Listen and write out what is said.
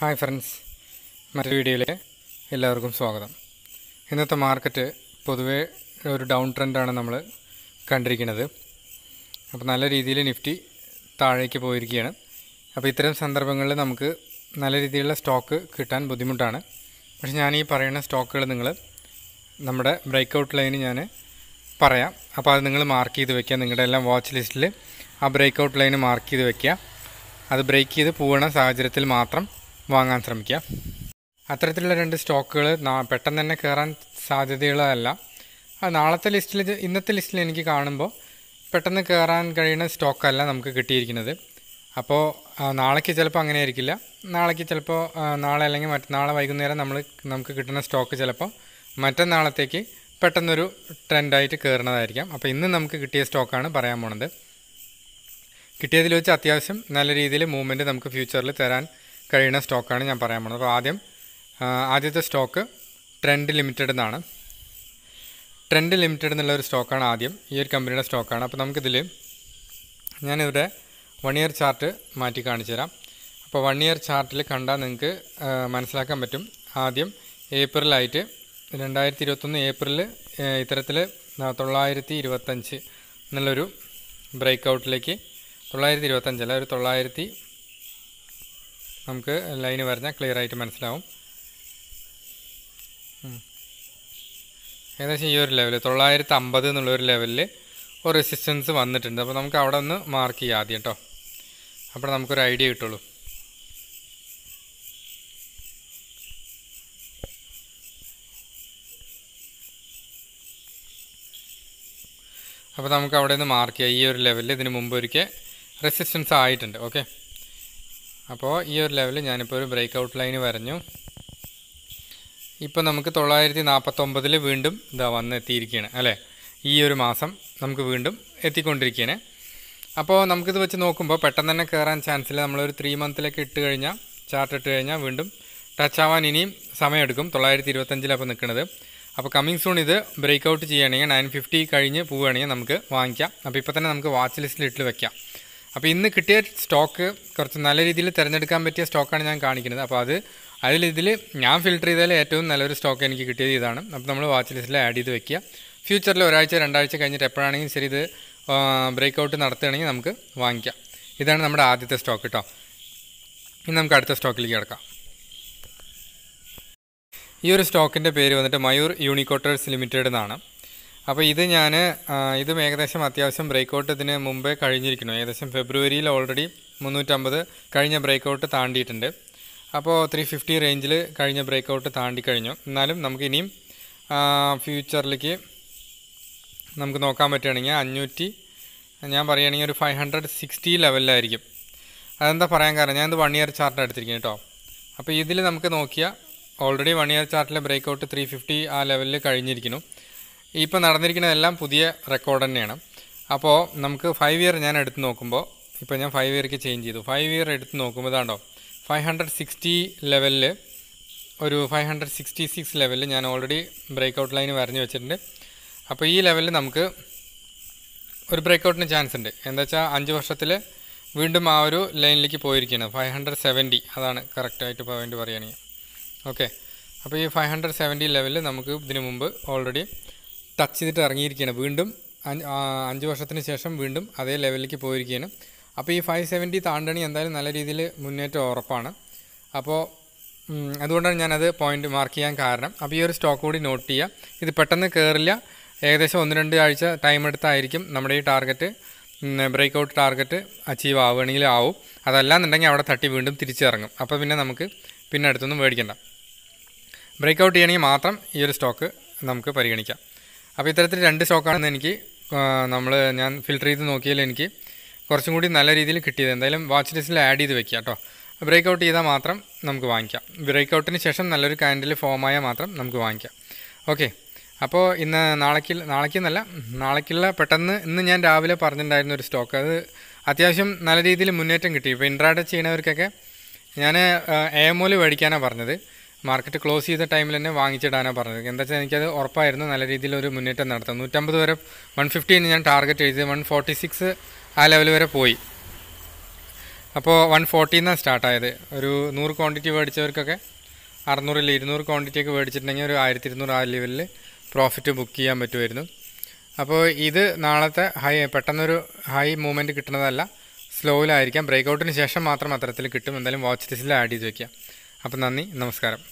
hi friends മറ്റൊരു വീഡിയോയിലെ എല്ലാവർക്കും സ്വാഗതം ഇന്നത്തെ മാർക്കറ്റ് പൊതുവേ ഒരു ഡൗൺ ട്രെൻഡാണ് നമ്മൾ കണ്ടിരിക്കുന്നത് അപ്പോൾ നല്ല രീതിയിൽ നിഫ്റ്റി താഴേക്ക് പോയിരിക്കുകയാണ് അപ്പോൾ ഇത്തരം സന്ദർഭങ്ങളിൽ നമുക്ക് നല്ല രീതിയിലുള്ള സ്റ്റോക്ക് കിട്ടാൻ ബുദ്ധിമുട്ടാണ് പക്ഷെ ഞാൻ ഈ പറയുന്ന സ്റ്റോക്കുകൾ നിങ്ങൾ നമ്മുടെ ബ്രേക്കൗട്ട് ലൈന് ഞാൻ പറയാം അപ്പോൾ അത് നിങ്ങൾ മാർക്ക് ചെയ്ത് വെക്കുക നിങ്ങളുടെ എല്ലാം വാച്ച് ലിസ്റ്റിൽ ആ ബ്രേക്കൗട്ട് ലൈന് മാർക്ക് ചെയ്ത് വെക്കുക അത് ബ്രേക്ക് ചെയ്ത് പോകണ സാഹചര്യത്തിൽ മാത്രം വാങ്ങാൻ ശ്രമിക്കുക അത്തരത്തിലുള്ള രണ്ട് സ്റ്റോക്കുകൾ പെട്ടെന്ന് തന്നെ കയറാൻ സാധ്യതയുള്ളതല്ല നാളത്തെ ലിസ്റ്റിൽ ഇന്നത്തെ ലിസ്റ്റിൽ എനിക്ക് കാണുമ്പോൾ പെട്ടെന്ന് കയറാൻ കഴിയുന്ന സ്റ്റോക്കല്ല നമുക്ക് കിട്ടിയിരിക്കുന്നത് അപ്പോൾ നാളേക്ക് ചിലപ്പോൾ അങ്ങനെ ആയിരിക്കില്ല നാളേക്ക് ചിലപ്പോൾ നാളെ അല്ലെങ്കിൽ മറ്റന്നാളെ വൈകുന്നേരം നമ്മൾ നമുക്ക് കിട്ടുന്ന സ്റ്റോക്ക് ചിലപ്പോൾ മറ്റന്നാളത്തേക്ക് പെട്ടെന്നൊരു ട്രെൻഡായിട്ട് കയറുന്നതായിരിക്കാം അപ്പോൾ ഇന്ന് നമുക്ക് കിട്ടിയ സ്റ്റോക്കാണ് പറയാൻ പോണത് കിട്ടിയതിൽ വെച്ച് അത്യാവശ്യം നല്ല രീതിയിൽ മൂവ്മെൻറ്റ് നമുക്ക് ഫ്യൂച്ചറിൽ തരാൻ കഴിയുന്ന സ്റ്റോക്കാണ് ഞാൻ പറയാൻ പോകുന്നത് അപ്പോൾ ആദ്യം ആദ്യത്തെ സ്റ്റോക്ക് ട്രെൻഡ് ലിമിറ്റഡ് എന്നാണ് ട്രെൻഡ് ലിമിറ്റഡ് എന്നുള്ള ഒരു സ്റ്റോക്കാണ് ആദ്യം ഈ ഒരു കമ്പനിയുടെ സ്റ്റോക്കാണ് അപ്പോൾ നമുക്കിതിൽ ഞാനിവിടെ വൺ ഇയർ ചാർട്ട് മാറ്റി കാണിച്ചു തരാം അപ്പോൾ വൺ ഇയർ ചാർട്ടിൽ കണ്ടാൽ നിങ്ങൾക്ക് മനസ്സിലാക്കാൻ പറ്റും ആദ്യം ഏപ്രിലായിട്ട് രണ്ടായിരത്തി ഇരുപത്തൊന്ന് ഏപ്രിൽ ഇത്തരത്തിൽ തൊള്ളായിരത്തി ഇരുപത്തഞ്ച് എന്നുള്ളൊരു ബ്രേക്ക് ഔട്ടിലേക്ക് തൊള്ളായിരത്തി ഇരുപത്തഞ്ചല്ല ഒരു തൊള്ളായിരത്തി നമുക്ക് ലൈൻ വരഞ്ഞാൽ ക്ലിയർ ആയിട്ട് മനസ്സിലാവും ഏകദേശം ഈ ഒരു ലെവൽ തൊള്ളായിരത്തി അമ്പത് എന്നുള്ളൊരു ലെവലിൽ ഒരു റെസിസ്റ്റൻസ് വന്നിട്ടുണ്ട് അപ്പോൾ നമുക്ക് അവിടെ ഒന്ന് മാർക്ക് ചെയ്യാം ആദ്യം കേട്ടോ അപ്പോൾ നമുക്കൊരു ഐഡിയ കിട്ടുള്ളൂ അപ്പോൾ നമുക്ക് അവിടെ നിന്ന് മാർക്ക് ചെയ്യാം ഈ ഒരു ലെവലിൽ ഇതിന് മുമ്പ് ഒരിക്കൽ റെസിസ്റ്റൻസ് ആയിട്ടുണ്ട് ഓക്കെ അപ്പോൾ ഈ ഒരു ലെവലിൽ ഞാനിപ്പോൾ ഒരു ബ്രേക്ക് ഔട്ട് ലൈന് വരഞ്ഞു ഇപ്പോൾ നമുക്ക് തൊള്ളായിരത്തി നാൽപ്പത്തൊമ്പതിൽ വീണ്ടും ഇതാ വന്ന് എത്തിയിരിക്കുകയാണ് അല്ലേ ഈ ഒരു മാസം നമുക്ക് വീണ്ടും എത്തിക്കൊണ്ടിരിക്കുകയാണ് അപ്പോൾ നമുക്കിത് വെച്ച് നോക്കുമ്പോൾ പെട്ടെന്ന് തന്നെ കയറാൻ ഇല്ല നമ്മളൊരു ത്രീ മന്തിലൊക്കെ ഇട്ട് കഴിഞ്ഞാൽ ചാർട്ട് ഇട്ട് കഴിഞ്ഞാൽ വീണ്ടും ടച്ച് ആവാൻ ഇനിയും സമയമെടുക്കും തൊള്ളായിരത്തി ഇരുപത്തഞ്ചിലപ്പോൾ നിൽക്കുന്നത് അപ്പോൾ കമ്മിങ് സൂൺ ഇത് ബ്രേക്ക് ഔട്ട് ചെയ്യുകയാണെങ്കിൽ നയൻ ഫിഫ്റ്റി കഴിഞ്ഞ് പോവുകയാണെങ്കിൽ നമുക്ക് വാങ്ങിക്കാം അപ്പോൾ ഇപ്പോൾ തന്നെ നമുക്ക് വാച്ച് ലിസ്റ്റിൽ ഇട്ട് വെക്കാം അപ്പോൾ ഇന്ന് കിട്ടിയ സ്റ്റോക്ക് കുറച്ച് നല്ല രീതിയിൽ തിരഞ്ഞെടുക്കാൻ പറ്റിയ സ്റ്റോക്കാണ് ഞാൻ കാണിക്കുന്നത് അപ്പോൾ അത് അതിലിതിൽ ഞാൻ ഫിൽട്ടർ ചെയ്താൽ ഏറ്റവും നല്ലൊരു സ്റ്റോക്ക് എനിക്ക് കിട്ടിയത് ഇതാണ് അപ്പോൾ നമ്മൾ വാച്ച് ലിസ്റ്റിൽ ആഡ് ചെയ്ത് വെക്കുക ഫ്യൂച്ചറിൽ ഒരാഴ്ച രണ്ടാഴ്ച കഴിഞ്ഞിട്ട് എപ്പോഴാണെങ്കിലും ശരി ഇത് ബ്രേക്ക് ഔട്ട് നടത്തുകയാണെങ്കിൽ നമുക്ക് വാങ്ങിക്കാം ഇതാണ് നമ്മുടെ ആദ്യത്തെ സ്റ്റോക്ക് കേട്ടോ ഇനി നമുക്ക് അടുത്ത സ്റ്റോക്കിലേക്ക് കിടക്കാം ഈ ഒരു സ്റ്റോക്കിൻ്റെ പേര് വന്നിട്ട് മയൂർ യൂണിക്കോട്ടേഴ്സ് ലിമിറ്റഡ് എന്നാണ് അപ്പോൾ ഇത് ഞാൻ ഇതും ഏകദേശം അത്യാവശ്യം ബ്രേക്കൗട്ട് ഇതിന് മുമ്പേ കഴിഞ്ഞിരിക്കുന്നു ഏകദേശം ഫെബ്രുവരിയിൽ ഓൾറെഡി മുന്നൂറ്റമ്പത് കഴിഞ്ഞ ബ്രേക്കൗട്ട് താണ്ടിയിട്ടുണ്ട് അപ്പോൾ ത്രീ ഫിഫ്റ്റി റേഞ്ചിൽ കഴിഞ്ഞ ബ്രേക്കൗട്ട് കഴിഞ്ഞു എന്നാലും നമുക്ക് ഇനിയും ഫ്യൂച്ചറിലേക്ക് നമുക്ക് നോക്കാൻ പറ്റുകയാണെങ്കിൽ അഞ്ഞൂറ്റി ഞാൻ പറയുകയാണെങ്കിൽ ഒരു ഫൈവ് ഹൺഡ്രഡ് സിക്സ്റ്റി ലെവലിലായിരിക്കും അതെന്താ പറയാൻ കാരണം ഞാനിത് വൺ ഇയർ ചാർട്ട് എടുത്തിരിക്കുന്നു കേട്ടോ അപ്പോൾ ഇതിൽ നമുക്ക് നോക്കിയാൽ ഓൾറെഡി വൺ ഇയർ ചാർട്ടിലെ ബ്രേക്കൗട്ട് ത്രീ ഫിഫ്റ്റി ആ ലെവലിൽ കഴിഞ്ഞിരിക്കുന്നു ഇപ്പോൾ നടന്നിരിക്കുന്നതെല്ലാം പുതിയ റെക്കോർഡ് തന്നെയാണ് അപ്പോൾ നമുക്ക് ഫൈവ് ഇയർ ഞാൻ എടുത്ത് നോക്കുമ്പോൾ ഇപ്പോൾ ഞാൻ ഫൈവ് ഇയർക്ക് ചേഞ്ച് ചെയ്തു ഫൈവ് ഇയർ എടുത്ത് നോക്കുമ്പോൾ ഇതാണ്ടോ ഫൈവ് ഹൺഡ്രഡ് സിക്സ്റ്റി ലെവലിൽ ഒരു ഫൈവ് ഹൺഡ്രഡ് സിക്സ്റ്റി സിക്സ് ലെവലിൽ ഞാൻ ഓൾറെഡി ബ്രേക്ക് ഔട്ട് ലൈൻ വരഞ്ഞു വെച്ചിട്ടുണ്ട് അപ്പോൾ ഈ ലെവലിൽ നമുക്ക് ഒരു ബ്രേക്ക് ഔട്ടിന് ചാൻസ് ഉണ്ട് എന്താ വെച്ചാൽ അഞ്ച് വർഷത്തിൽ വീണ്ടും ആ ഒരു ലൈനിലേക്ക് പോയിരിക്കുകയാണ് ഫൈവ് ഹൺഡ്രഡ് സെവൻറ്റി അതാണ് കറക്റ്റായിട്ട് വേണ്ടി പറയുകയാണെങ്കിൽ ഓക്കെ അപ്പോൾ ഈ ഫൈവ് ഹൺഡ്രഡ് സെവൻറ്റി ലെവലിൽ നമുക്ക് ഇതിനു മുമ്പ് ഓൾറെഡി ടച്ച് ചെയ്തിട്ട് ഇറങ്ങിയിരിക്കുകയാണ് വീണ്ടും അഞ്ച് വർഷത്തിന് ശേഷം വീണ്ടും അതേ ലെവലിലേക്ക് പോയിരിക്കുകയാണ് അപ്പോൾ ഈ ഫൈവ് സെവൻറ്റി താണ്ടണി എന്തായാലും നല്ല രീതിയിൽ മുന്നേറ്റം ഉറപ്പാണ് അപ്പോൾ അതുകൊണ്ടാണ് ഞാനത് പോയിൻ്റ് മാർക്ക് ചെയ്യാൻ കാരണം അപ്പോൾ ഈ ഒരു സ്റ്റോക്ക് കൂടി നോട്ട് ചെയ്യുക ഇത് പെട്ടെന്ന് കയറില്ല ഏകദേശം ഒന്ന് രണ്ട് ആഴ്ച ടൈം എടുത്തായിരിക്കും നമ്മുടെ ഈ target break out target achieve ആവുകയാണെങ്കിൽ ആവും അതല്ലാന്നുണ്ടെങ്കിൽ അവിടെ തട്ടി വീണ്ടും തിരിച്ചിറങ്ങും അപ്പോൾ പിന്നെ നമുക്ക് പിന്നെ അടുത്തൊന്നും മേടിക്കണ്ട ബ്രേക്ക് ഔട്ട് ചെയ്യണമെങ്കിൽ മാത്രം ഈ ഒരു സ്റ്റോക്ക് നമുക്ക് പരിഗണിക്കാം അപ്പോൾ ഇത്തരത്തിൽ രണ്ട് സ്റ്റോക്കാണെന്ന് എനിക്ക് നമ്മൾ ഞാൻ ഫിൽറ്റർ ചെയ്ത് നോക്കിയാൽ എനിക്ക് കുറച്ചും കൂടി നല്ല രീതിയിൽ കിട്ടിയത് എന്തായാലും വാച്ച് ലിസ്റ്റിൽ ആഡ് ചെയ്ത് വെക്കുക കേട്ടോ ബ്രേക്ക് ഔട്ട് ചെയ്താൽ മാത്രം നമുക്ക് വാങ്ങിക്കാം ബ്രേക്ക് ഔട്ടിന് ശേഷം നല്ലൊരു കാൻഡിൽ ഫോമായാൽ മാത്രം നമുക്ക് വാങ്ങിക്കാം ഓക്കെ അപ്പോൾ ഇന്ന് നാളേക്ക് നാളേക്കെന്നല്ല നാളേക്കുള്ള പെട്ടെന്ന് ഇന്ന് ഞാൻ രാവിലെ പറഞ്ഞിട്ടുണ്ടായിരുന്ന ഒരു സ്റ്റോക്ക് അത് അത്യാവശ്യം നല്ല രീതിയിൽ മുന്നേറ്റം കിട്ടി ഇപ്പോൾ ഇൻട്രാഡ് ചെയ്യണവർക്കൊക്കെ ഞാൻ എ മോല് മേടിക്കാനാണ് പറഞ്ഞത് മാർക്കറ്റ് ക്ലോസ് ചെയ്ത ടൈമിൽ തന്നെ വാങ്ങിച്ചിടാനാണ് പറഞ്ഞത് എന്താ വെച്ചാൽ എനിക്കത് ഉറപ്പായിരുന്നു നല്ല രീതിയിൽ ഒരു മുന്നേറ്റം നടത്തും നൂറ്റമ്പത് വരെ വൺ ഫിഫ്റ്റിന്ന് ഞാൻ ടാർഗറ്റ് എഴുതി വൺ ഫോർട്ടി സിക്സ് ആ ലെവൽ വരെ പോയി അപ്പോൾ വൺ ഫോർട്ടീന്നാണ് സ്റ്റാർട്ടായത് ഒരു നൂറ് ക്വാണ്ടിറ്റി മേടിച്ചവർക്കൊക്കെ അറുന്നൂറിൽ ഇരുന്നൂറ് ഒക്കെ മേടിച്ചിട്ടുണ്ടെങ്കിൽ ഒരു ആയിരത്തി ഇരുന്നൂറ് ആ ലെവലിൽ പ്രോഫിറ്റ് ബുക്ക് ചെയ്യാൻ പറ്റുമായിരുന്നു അപ്പോൾ ഇത് നാളത്തെ ഹൈ പെട്ടെന്നൊരു ഹൈ മൂവ്മെൻറ്റ് കിട്ടുന്നതല്ല സ്ലോയിലായിരിക്കാം ബ്രേക്ക് ഔട്ടിന് ശേഷം മാത്രം അത്തരത്തിൽ കിട്ടും എന്തായാലും വാച്ച് ലിസ്റ്റിൽ ആഡ് ചെയ്ത് വയ്ക്കാം അപ്പം നന്ദി നമസ്കാരം